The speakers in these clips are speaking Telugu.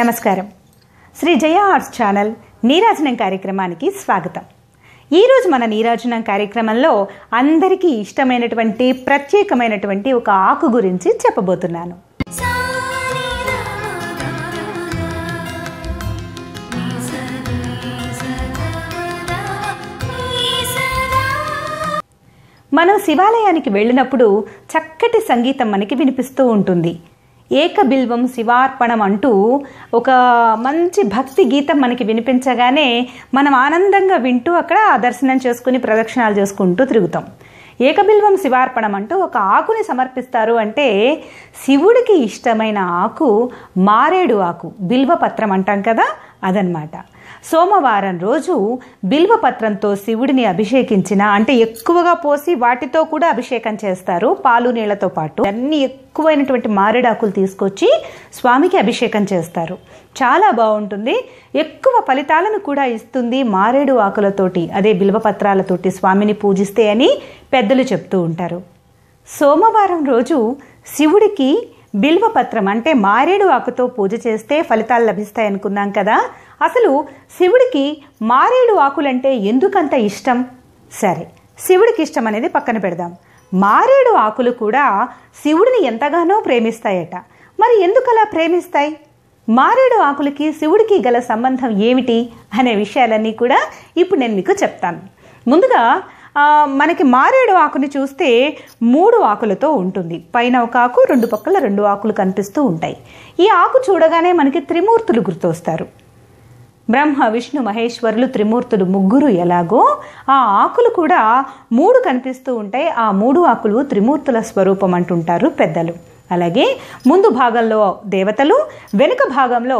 నమస్కారం శ్రీ జయ ఆర్ట్స్ ఛానల్ నీరాజనం కార్యక్రమానికి స్వాగతం ఈరోజు మన నీరాజనం కార్యక్రమంలో అందరికీ ఇష్టమైనటువంటి ప్రత్యేకమైనటువంటి ఒక ఆకు గురించి చెప్పబోతున్నాను మనం శివాలయానికి వెళ్ళినప్పుడు చక్కటి సంగీతం మనకి వినిపిస్తూ ఉంటుంది ఏకబిల్వం శివార్పణం అంటూ ఒక మంచి భక్తి గీతం మనకి వినిపించగానే మనం ఆనందంగా వింటూ అక్కడ దర్శనం చేసుకుని ప్రదక్షిణాలు చేసుకుంటూ తిరుగుతాం ఏకబిల్వం శివార్పణం అంటూ ఒక ఆకుని సమర్పిస్తారు అంటే శివుడికి ఇష్టమైన ఆకు మారేడు ఆకు బిల్వపత్రం అంటాం కదా అదనమాట సోమవారం రోజు బిల్వపత్రంతో శివుడిని అభిషేకించిన అంటే ఎక్కువగా పోసి వాటితో కూడా అభిషేకం చేస్తారు పాలు నీళ్లతో పాటు అన్ని ఎక్కువైనటువంటి మారేడాకులు తీసుకొచ్చి స్వామికి అభిషేకం చేస్తారు చాలా బాగుంటుంది ఎక్కువ ఫలితాలను కూడా ఇస్తుంది మారేడు ఆకులతోటి అదే బిల్వపత్రాలతోటి స్వామిని పూజిస్తే అని పెద్దలు చెప్తూ ఉంటారు సోమవారం రోజు శివుడికి బిల్వపత్రం అంటే మారేడు ఆకుతో పూజ చేస్తే ఫలితాలు లభిస్తాయి అనుకున్నాం కదా అసలు శివుడికి మారేడు ఆకులంటే ఎందుకంత ఇష్టం సరే శివుడికి ఇష్టం అనేది పక్కన పెడదాం మారేడు ఆకులు కూడా శివుడిని ఎంతగానో ప్రేమిస్తాయట మరి ఎందుకలా ప్రేమిస్తాయి మారేడు ఆకులకి శివుడికి గల సంబంధం ఏమిటి అనే విషయాలన్నీ కూడా ఇప్పుడు నేను మీకు చెప్తాను ముందుగా మనకి మారేడు ఆకుని చూస్తే మూడు ఆకులతో ఉంటుంది పైన ఒక ఆకు రెండు పక్కల రెండు ఆకులు కనిపిస్తూ ఉంటాయి ఈ ఆకు చూడగానే మనకి త్రిమూర్తులు గుర్తొస్తారు బ్రహ్మ విష్ణు మహేశ్వరులు త్రిమూర్తులు ముగ్గురు ఎలాగో ఆ ఆకులు కూడా మూడు కనిపిస్తూ ఉంటాయి ఆ మూడు ఆకులు త్రిమూర్తుల స్వరూపం అంటుంటారు పెద్దలు అలాగే ముందు భాగంలో దేవతలు వెనుక భాగంలో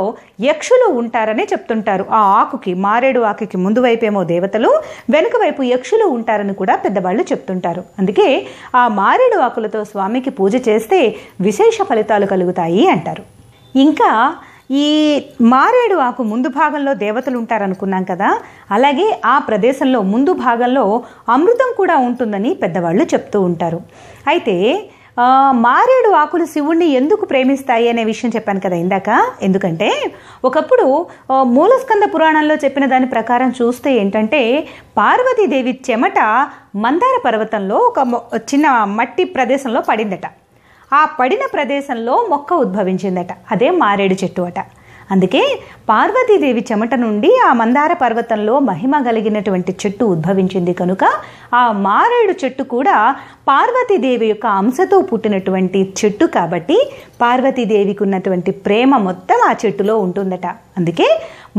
యక్షులు ఉంటారనే చెప్తుంటారు ఆ ఆకుకి మారేడు ఆకుకి ముందు వైపేమో దేవతలు వెనుక వైపు యక్షులు ఉంటారని కూడా పెద్దవాళ్ళు చెప్తుంటారు అందుకే ఆ మారేడు ఆకులతో స్వామికి పూజ చేస్తే విశేష ఫలితాలు కలుగుతాయి అంటారు ఇంకా ఈ మారేడు ఆకు ముందు భాగంలో దేవతలు ఉంటారనుకున్నాం కదా అలాగే ఆ ప్రదేశంలో ముందు భాగంలో అమృతం కూడా ఉంటుందని పెద్దవాళ్ళు చెప్తూ ఉంటారు అయితే మారేడు ఆకులు శివుణ్ణి ఎందుకు ప్రేమిస్తాయి అనే విషయం చెప్పాను కదా ఇందాక ఎందుకంటే ఒకప్పుడు మూలస్కంద పురాణంలో చెప్పిన దాని ప్రకారం చూస్తే ఏంటంటే పార్వతీదేవి చెమట మందార పర్వతంలో ఒక చిన్న మట్టి ప్రదేశంలో పడిందట ఆ పడిన ప్రదేశంలో మొక్క ఉద్భవించిందట అదే మారేడు చెట్టు అట అందుకే పార్వతీదేవి చెమట నుండి ఆ మందార పర్వతంలో మహిమ కలిగినటువంటి చెట్టు ఉద్భవించింది కనుక ఆ మారేడు చెట్టు కూడా పార్వతీదేవి యొక్క అంశతో పుట్టినటువంటి చెట్టు కాబట్టి పార్వతీదేవికి ఉన్నటువంటి ప్రేమ మొత్తం ఆ చెట్టులో ఉంటుందట అందుకే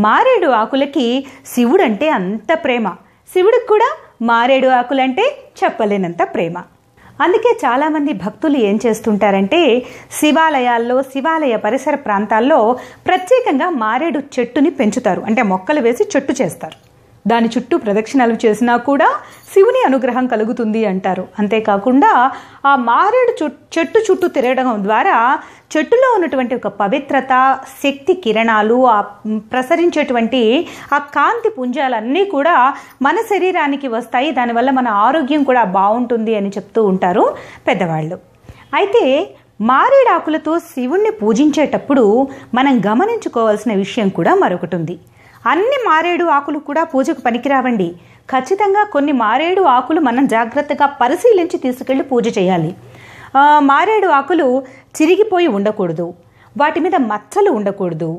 మారేడు ఆకులకి శివుడంటే అంత ప్రేమ శివుడికి కూడా మారేడు ఆకులంటే చెప్పలేనంత ప్రేమ అందుకే చాలామంది భక్తులు ఏం చేస్తుంటారంటే శివాలయాల్లో శివాలయ పరిసర ప్రాంతాల్లో ప్రత్యేకంగా మారేడు చెట్టుని పెంచుతారు అంటే మొక్కలు వేసి చెట్టు చేస్తారు దాని చుట్టూ ప్రదక్షిణలు చేసినా కూడా శివుని అనుగ్రహం కలుగుతుంది అంటారు అంతేకాకుండా ఆ మారేడు చెట్టు చుట్టూ తిరగడం ద్వారా చెట్టులో ఉన్నటువంటి ఒక పవిత్రత శక్తి కిరణాలు ఆ ప్రసరించేటువంటి ఆ కాంతి పుంజాలన్నీ కూడా మన శరీరానికి వస్తాయి దానివల్ల మన ఆరోగ్యం కూడా బాగుంటుంది అని చెప్తూ ఉంటారు పెద్దవాళ్ళు అయితే మారేడాకులతో శివుణ్ణి పూజించేటప్పుడు మనం గమనించుకోవాల్సిన విషయం కూడా మరొకటి ఉంది అన్ని మారేడు ఆకులు కూడా పూజకు పనికిరావండి ఖచ్చితంగా కొన్ని మారేడు ఆకులు మనం జాగ్రత్తగా పరిశీలించి తీసుకెళ్ళి పూజ చేయాలి మారేడు ఆకులు చిరిగిపోయి ఉండకూడదు వాటి మీద మచ్చలు ఉండకూడదు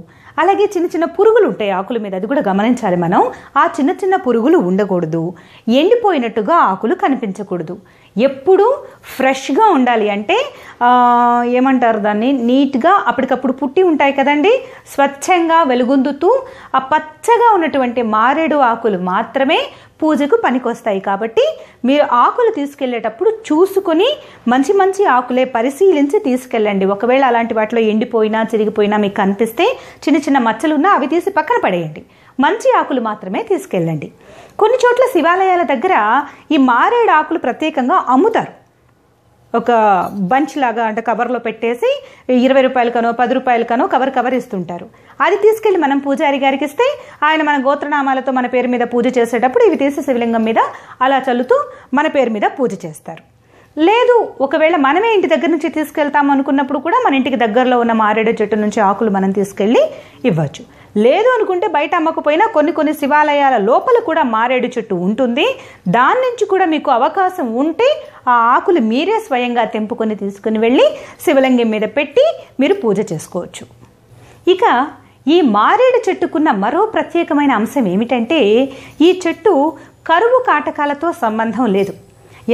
అలాగే చిన్న చిన్న పురుగులు ఉంటాయి ఆకుల మీద అది కూడా గమనించాలి మనం ఆ చిన్న చిన్న పురుగులు ఉండకూడదు ఎండిపోయినట్టుగా ఆకులు కనిపించకూడదు ఎప్పుడూ ఫ్రెష్గా ఉండాలి అంటే ఏమంటారు దాన్ని నీట్గా అప్పటికప్పుడు పుట్టి ఉంటాయి కదండి స్వచ్ఛంగా వెలుగొందుతూ ఆ పచ్చగా ఉన్నటువంటి మారేడు ఆకులు మాత్రమే పూజకు పనికొస్తాయి కాబట్టి మీరు ఆకులు తీసుకెళ్లేటప్పుడు చూసుకొని మంచి మంచి ఆకులే పరిశీలించి తీసుకెళ్ళండి ఒకవేళ అలాంటి వాటిలో ఎండిపోయినా చిరిగిపోయినా మీకు కనిపిస్తే చిన్న చిన్న మచ్చలు ఉన్నా అవి తీసి పక్కన పడేయండి మంచి ఆకులు మాత్రమే తీసుకెళ్ళండి కొన్ని చోట్ల శివాలయాల దగ్గర ఈ మారేడు ఆకులు ప్రత్యేకంగా అమ్ముతారు ఒక బంచ్ లాగా అంటే కవర్లో పెట్టేసి ఇరవై రూపాయలకనో పది రూపాయలకనో కవర్ కవర్ ఇస్తుంటారు అది తీసుకెళ్ళి మనం పూజారి గారికి ఇస్తే ఆయన మన గోత్రనామాలతో మన పేరు మీద పూజ చేసేటప్పుడు ఇవి తీసి శివలింగం మీద అలా చల్లుతూ మన పేరు మీద పూజ చేస్తారు లేదు ఒకవేళ మనమే ఇంటి దగ్గర నుంచి తీసుకెళ్తాం అనుకున్నప్పుడు కూడా మన ఇంటికి దగ్గరలో ఉన్న మారేడు చెట్టు నుంచి ఆకులు మనం తీసుకెళ్ళి ఇవ్వచ్చు లేదు అనుకుంటే బయట అమ్మకపోయినా కొన్ని కొన్ని శివాలయాల లోపల కూడా మారేడు చెట్టు ఉంటుంది దాని నుంచి కూడా మీకు అవకాశం ఉంటే ఆ ఆకులు మీరే స్వయంగా తెంపుకొని తీసుకుని వెళ్ళి శివలింగం మీద పెట్టి మీరు పూజ చేసుకోవచ్చు ఇక ఈ మారేడు చెట్టుకున్న మరో ప్రత్యేకమైన అంశం ఏమిటంటే ఈ చెట్టు కరువు కాటకాలతో సంబంధం లేదు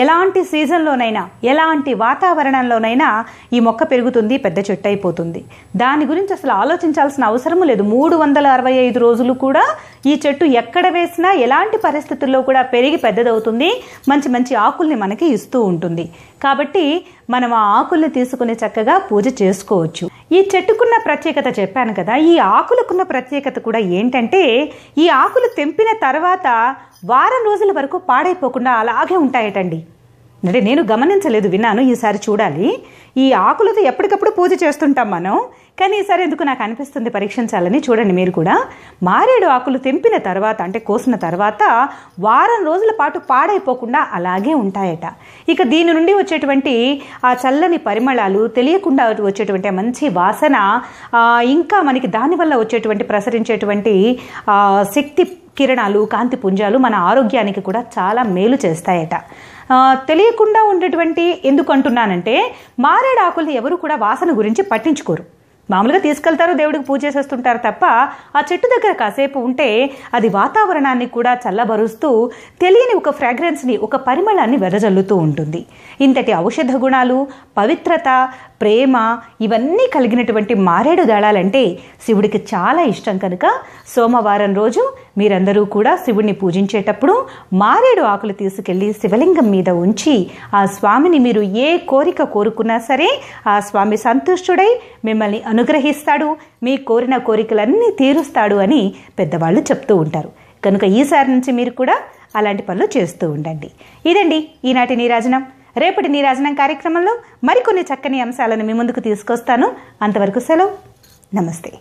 ఎలాంటి సీజన్లోనైనా ఎలాంటి వాతావరణంలోనైనా ఈ మొక్క పెరుగుతుంది పెద్ద చెట్టు అయిపోతుంది దాని గురించి అసలు ఆలోచించాల్సిన అవసరం లేదు మూడు వందల అరవై ఐదు రోజులు కూడా ఈ చెట్టు ఎక్కడ వేసినా ఎలాంటి పరిస్థితుల్లో కూడా పెరిగి పెద్దదవుతుంది మంచి మంచి ఆకుల్ని మనకి ఇస్తూ ఉంటుంది కాబట్టి మనం ఆ ఆకుల్ని తీసుకుని చక్కగా పూజ చేసుకోవచ్చు ఈ చెట్టుకున్న ప్రత్యేకత చెప్పాను కదా ఈ ఆకులకున్న ప్రత్యేకత కూడా ఏంటంటే ఈ ఆకులు తెంపిన తర్వాత వారం రోజుల వరకు పాడైపోకుండా అలాగే ఉంటాయటండి అంటే నేను గమనించలేదు విన్నాను ఈసారి చూడాలి ఈ ఆకులతో ఎప్పటికప్పుడు పూజ చేస్తుంటాం మనం కానీ ఈసారి ఎందుకు నాకు అనిపిస్తుంది పరీక్షించాలని చూడండి మీరు కూడా మారేడు ఆకులు తెంపిన తర్వాత అంటే కోసిన తర్వాత వారం రోజుల పాటు పాడైపోకుండా అలాగే ఉంటాయట ఇక దీని నుండి వచ్చేటువంటి ఆ చల్లని పరిమళాలు తెలియకుండా వచ్చేటువంటి మంచి వాసన ఇంకా మనకి దానివల్ల వచ్చేటువంటి ప్రసరించేటువంటి శక్తి కిరణాలు కాంతి పుంజాలు మన ఆరోగ్యానికి కూడా చాలా మేలు చేస్తాయట తెలియకుండా ఉండేటువంటి ఎందుకు అంటున్నానంటే మారేడు ఆకులు ఎవరు కూడా వాసన గురించి పట్టించుకోరు మామూలుగా తీసుకెళ్తారు దేవుడికి పూజ చేసేస్తుంటారు తప్ప ఆ చెట్టు దగ్గర కాసేపు ఉంటే అది వాతావరణాన్ని కూడా చల్లబరుస్తూ తెలియని ఒక ఫ్రాగ్రెన్స్ని ఒక పరిమళాన్ని వెదజల్లుతూ ఉంటుంది ఇంతటి ఔషధ గుణాలు పవిత్రత ప్రేమ ఇవన్నీ కలిగినటువంటి మారేడు దళాలంటే శివుడికి చాలా ఇష్టం కనుక సోమవారం రోజు మీరందరూ కూడా శివుడిని పూజించేటప్పుడు మారేడు ఆకులు తీసుకెళ్లి శివలింగం మీద ఉంచి ఆ స్వామిని మీరు ఏ కోరిక కోరుకున్నా సరే ఆ స్వామి సంతుష్టుడై మిమ్మల్ని అనుగ్రహిస్తాడు మీ కోరిన కోరికలన్నీ తీరుస్తాడు అని పెద్దవాళ్ళు చెప్తూ ఉంటారు కనుక ఈసారి నుంచి మీరు కూడా అలాంటి పనులు చేస్తూ ఉండండి ఇదండి ఈనాటి నీరాజనం రేపటి నీరాజనం కార్యక్రమంలో మరికొన్ని చక్కని అంశాలను మీ ముందుకు తీసుకొస్తాను అంతవరకు సెలవు నమస్తే